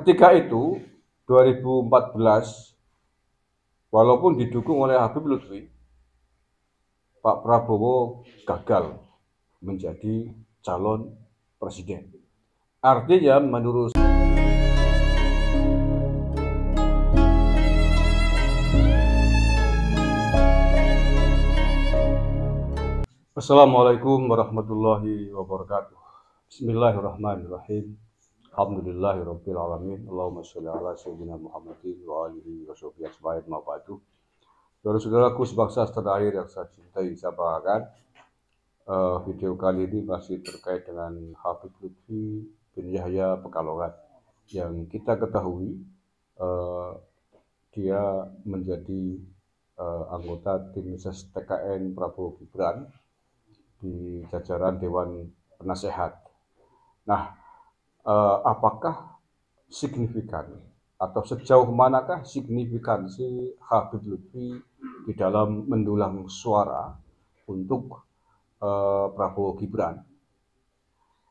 Ketika itu 2014 walaupun didukung oleh Habib Lutfi Pak Prabowo gagal menjadi calon presiden. Artinya menurut Assalamualaikum warahmatullahi wabarakatuh. Bismillahirrahmanirrahim. Alhamdulillahirabbil alamin. Allahumma sholli ala sayyidina Muhammadin wa alihi wa sahbihi ajmain ma ba'du. Saudara-saudaraku sebangsa setanah yang saya cintai, saya bahagiakan uh, eh, video kali ini masih terkait dengan Habib Lutfi bin Yahya Pekalongan yang kita ketahui uh, dia menjadi uh, anggota tim ses TKN Prabowo Gibran di jajaran Dewan Penasehat. Nah, uh, apakah signifikan atau sejauh manakah signifikansi Habib Lutfi di dalam mendulang suara untuk uh, Prabowo Gibran.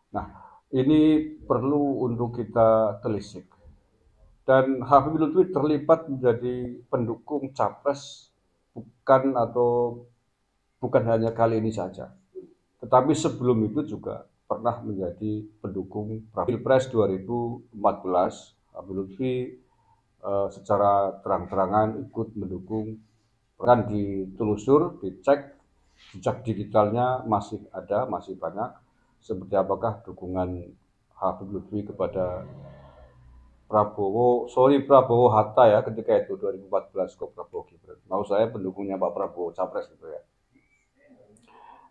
Nah, ini perlu untuk kita telisik. Dan Habib Lutfi terlibat menjadi pendukung capres bukan atau bukan hanya kali ini saja, tetapi sebelum itu juga pernah menjadi pendukung Pilpres 2014. Abu Lutfi eh, secara terang-terangan ikut mendukung kan ditelusur, dicek jejak digitalnya masih ada, masih banyak. Seperti apakah dukungan Habib Lutfi kepada Prabowo, sorry Prabowo Hatta ya ketika itu 2014 kok Prabowo Gibran. Mau saya pendukungnya Pak Prabowo capres gitu ya.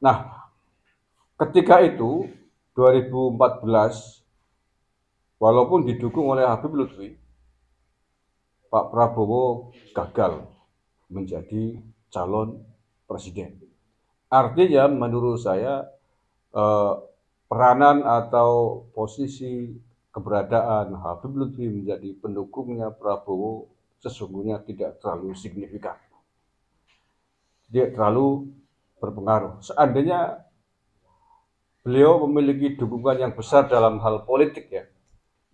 Nah, ketika itu 2014 walaupun didukung oleh Habib Lutfi Pak Prabowo gagal menjadi calon presiden. Artinya menurut saya eh, peranan atau posisi keberadaan Habib Lutfi menjadi pendukungnya Prabowo sesungguhnya tidak terlalu signifikan. Tidak terlalu berpengaruh. Seandainya beliau memiliki dukungan yang besar dalam hal politik ya.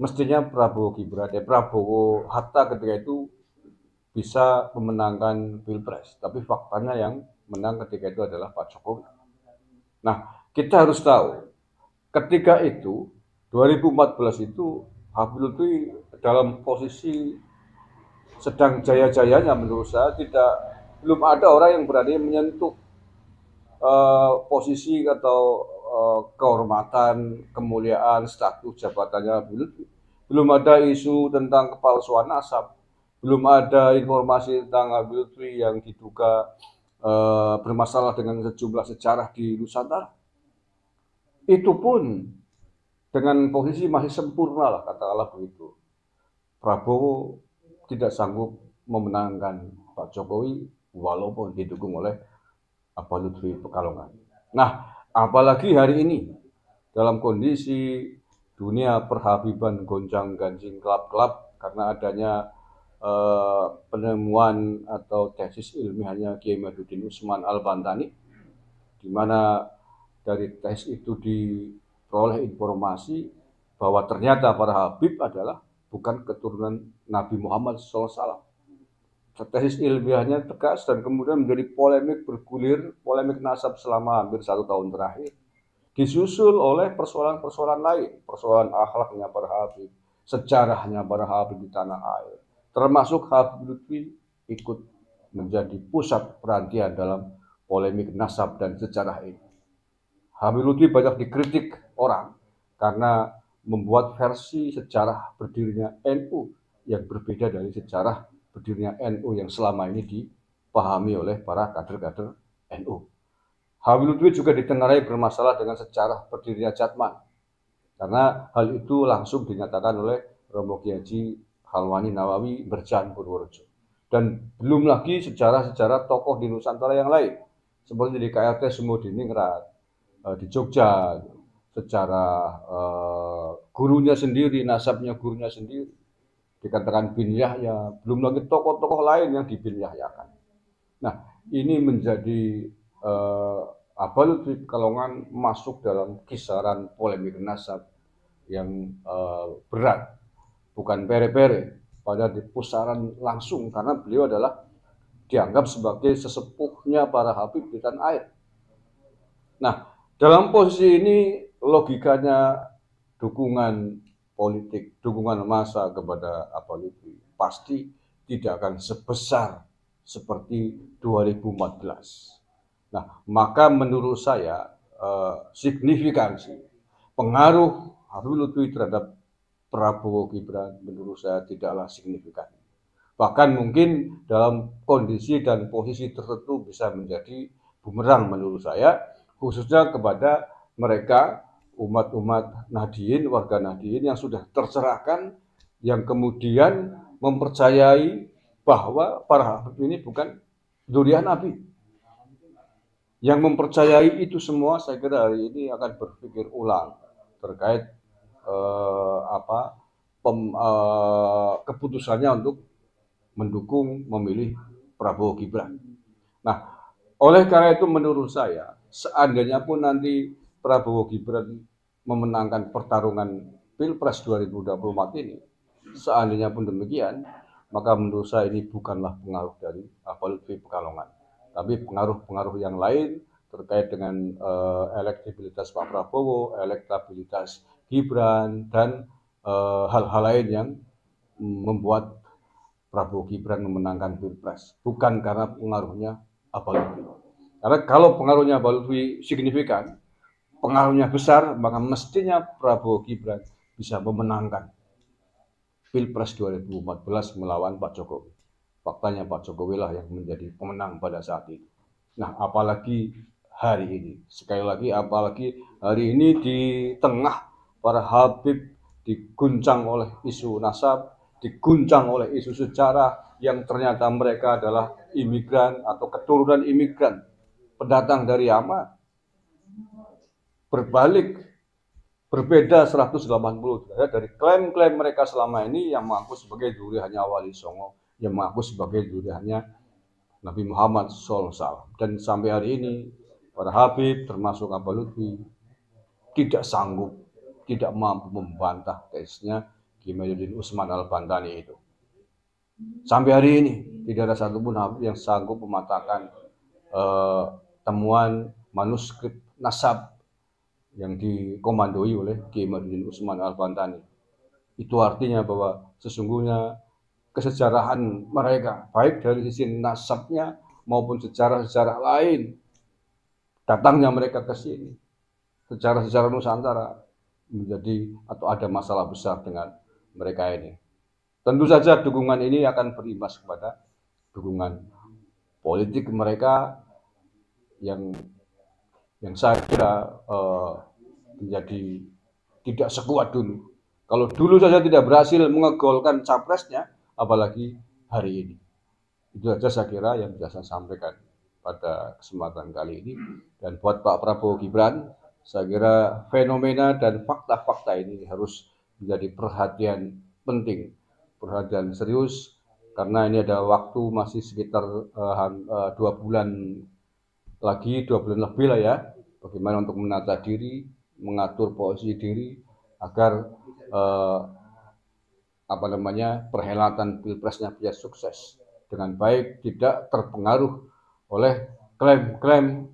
Mestinya Prabowo Gibran ya Prabowo Hatta ketika itu bisa memenangkan pilpres, tapi faktanya yang menang ketika itu adalah Pak Jokowi. Nah, kita harus tahu ketika itu 2014 itu Habib Lutfi dalam posisi sedang jaya-jayanya menurut saya tidak belum ada orang yang berani menyentuh uh, posisi atau Eh, kehormatan, kemuliaan, status jabatannya belum belum ada isu tentang kepalsuan nasab, belum ada informasi tentang Abdul Tri yang diduga uh, bermasalah dengan sejumlah sejarah di Nusantara. Itu pun dengan posisi masih sempurna lah kata katakanlah begitu. Prabowo tidak sanggup memenangkan Pak Jokowi walaupun didukung oleh Abdul Tri Pekalongan. Nah, Apalagi hari ini dalam kondisi dunia perhabiban goncang ganjing kelap-kelap karena adanya eh, penemuan atau tesis ilmiahnya Kiai Madudin Usman Al-Bantani di mana dari tes itu diperoleh informasi bahwa ternyata para Habib adalah bukan keturunan Nabi Muhammad SAW tesis ilmiahnya tegas dan kemudian menjadi polemik bergulir, polemik nasab selama hampir satu tahun terakhir. Disusul oleh persoalan-persoalan lain, persoalan akhlaknya para Habib, sejarahnya para Habib di tanah air, termasuk Habib Lutfi ikut menjadi pusat perhatian dalam polemik nasab dan sejarah ini. Habib Lutfi banyak dikritik orang karena membuat versi sejarah berdirinya NU yang berbeda dari sejarah berdirinya NU yang selama ini dipahami oleh para kader-kader NU. Habib juga ditengarai bermasalah dengan sejarah berdirinya Jatman. Karena hal itu langsung dinyatakan oleh Romo Kiyaji Halwani Nawawi Berjan Purworejo. Dan belum lagi sejarah-sejarah tokoh di Nusantara yang lain. Seperti di KRT Sumodiningrat, e, di Jogja, sejarah e, gurunya sendiri, nasabnya gurunya sendiri dikatakan bin Yahya, belum lagi tokoh-tokoh lain yang dibin kan. Nah, ini menjadi eh, abal kalongan masuk dalam kisaran polemik nasab yang uh, berat, bukan pere-pere pada di pusaran langsung karena beliau adalah dianggap sebagai sesepuhnya para Habib di tanah air. Nah, dalam posisi ini logikanya dukungan politik, dukungan massa kepada apalagi pasti tidak akan sebesar seperti 2014. Nah, maka menurut saya eh, signifikansi pengaruh Habib Lutfi terhadap Prabowo Gibran menurut saya tidaklah signifikan. Bahkan mungkin dalam kondisi dan posisi tertentu bisa menjadi bumerang menurut saya, khususnya kepada mereka umat-umat Nahdiyin, warga Nahdiyin yang sudah tercerahkan, yang kemudian mempercayai bahwa para Habib ini bukan durian Nabi. Yang mempercayai itu semua saya kira hari ini akan berpikir ulang terkait eh, apa pem, eh, keputusannya untuk mendukung memilih Prabowo Gibran. Nah, oleh karena itu menurut saya seandainya pun nanti Prabowo Gibran memenangkan pertarungan Pilpres 2024 ini, seandainya pun demikian, maka menurut saya ini bukanlah pengaruh dari Avalutfi Pekalongan. Tapi pengaruh-pengaruh yang lain terkait dengan uh, elektabilitas Pak Prabowo, elektabilitas Gibran, dan eh, hal-hal uh, lain yang membuat Prabowo Gibran memenangkan Pilpres. Bukan karena pengaruhnya Abalutwi. Karena kalau pengaruhnya Abalutwi signifikan, pengaruhnya besar, maka mestinya Prabowo Gibran bisa memenangkan Pilpres 2014 melawan Pak Jokowi. Faktanya Pak Jokowi lah yang menjadi pemenang pada saat itu. Nah, apalagi hari ini. Sekali lagi, apalagi hari ini di tengah para Habib diguncang oleh isu nasab, diguncang oleh isu sejarah yang ternyata mereka adalah imigran atau keturunan imigran, pendatang dari Yaman, berbalik berbeda 180 derajat dari klaim-klaim mereka selama ini yang mengaku sebagai duri hanya Wali Songo, yang mengaku sebagai duri hanya Nabi Muhammad SAW. Dan sampai hari ini, para Habib termasuk Abah Lutfi tidak sanggup, tidak mampu membantah tesnya Kimajuddin Usman Al-Bantani itu. Sampai hari ini, tidak ada satupun Habib yang sanggup mematahkan uh, temuan manuskrip nasab yang dikomandoi oleh Kiai Usman Al-Bantani. Itu artinya bahwa sesungguhnya kesejarahan mereka, baik dari sisi nasabnya maupun sejarah-sejarah lain, datangnya mereka ke sini. Sejarah-sejarah Nusantara menjadi atau ada masalah besar dengan mereka ini. Tentu saja dukungan ini akan berimbas kepada dukungan politik mereka yang yang saya kira eh, menjadi tidak sekuat dulu. Kalau dulu saja tidak berhasil mengegolkan capresnya, apalagi hari ini. Itu saja saya kira yang bisa saya sampaikan pada kesempatan kali ini. Dan buat Pak Prabowo Gibran, saya kira fenomena dan fakta-fakta ini harus menjadi perhatian penting, perhatian serius, karena ini ada waktu masih sekitar uh, dua bulan lagi, dua bulan lebih lah ya, bagaimana untuk menata diri, mengatur posisi diri agar eh, apa namanya perhelatan pilpresnya bisa sukses dengan baik, tidak terpengaruh oleh klaim-klaim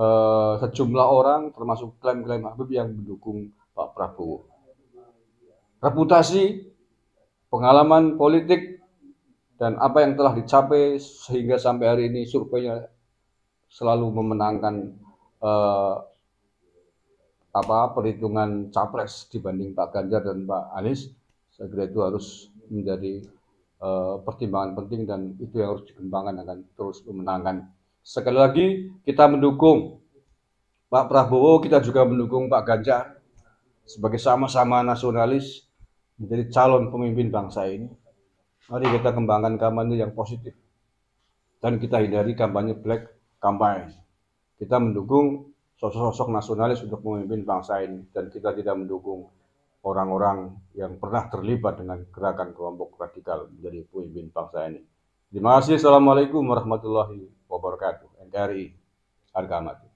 eh, sejumlah orang, termasuk klaim-klaim Habib yang mendukung Pak Prabowo. Reputasi, pengalaman politik, dan apa yang telah dicapai sehingga sampai hari ini surveinya selalu memenangkan eh, apa perhitungan capres dibanding Pak Ganjar dan Pak Anies, saya kira itu harus menjadi eh, pertimbangan penting dan itu yang harus dikembangkan akan terus memenangkan. Sekali lagi kita mendukung Pak Prabowo, kita juga mendukung Pak Ganjar sebagai sama-sama nasionalis menjadi calon pemimpin bangsa ini. Mari kita kembangkan kampanye yang positif dan kita hindari kampanye black campaign. Kita mendukung sosok-sosok nasionalis untuk memimpin bangsa ini dan kita tidak mendukung orang-orang yang pernah terlibat dengan gerakan kelompok radikal menjadi pemimpin bangsa ini. Terima kasih. Assalamualaikum warahmatullahi wabarakatuh. NKRI, harga mati.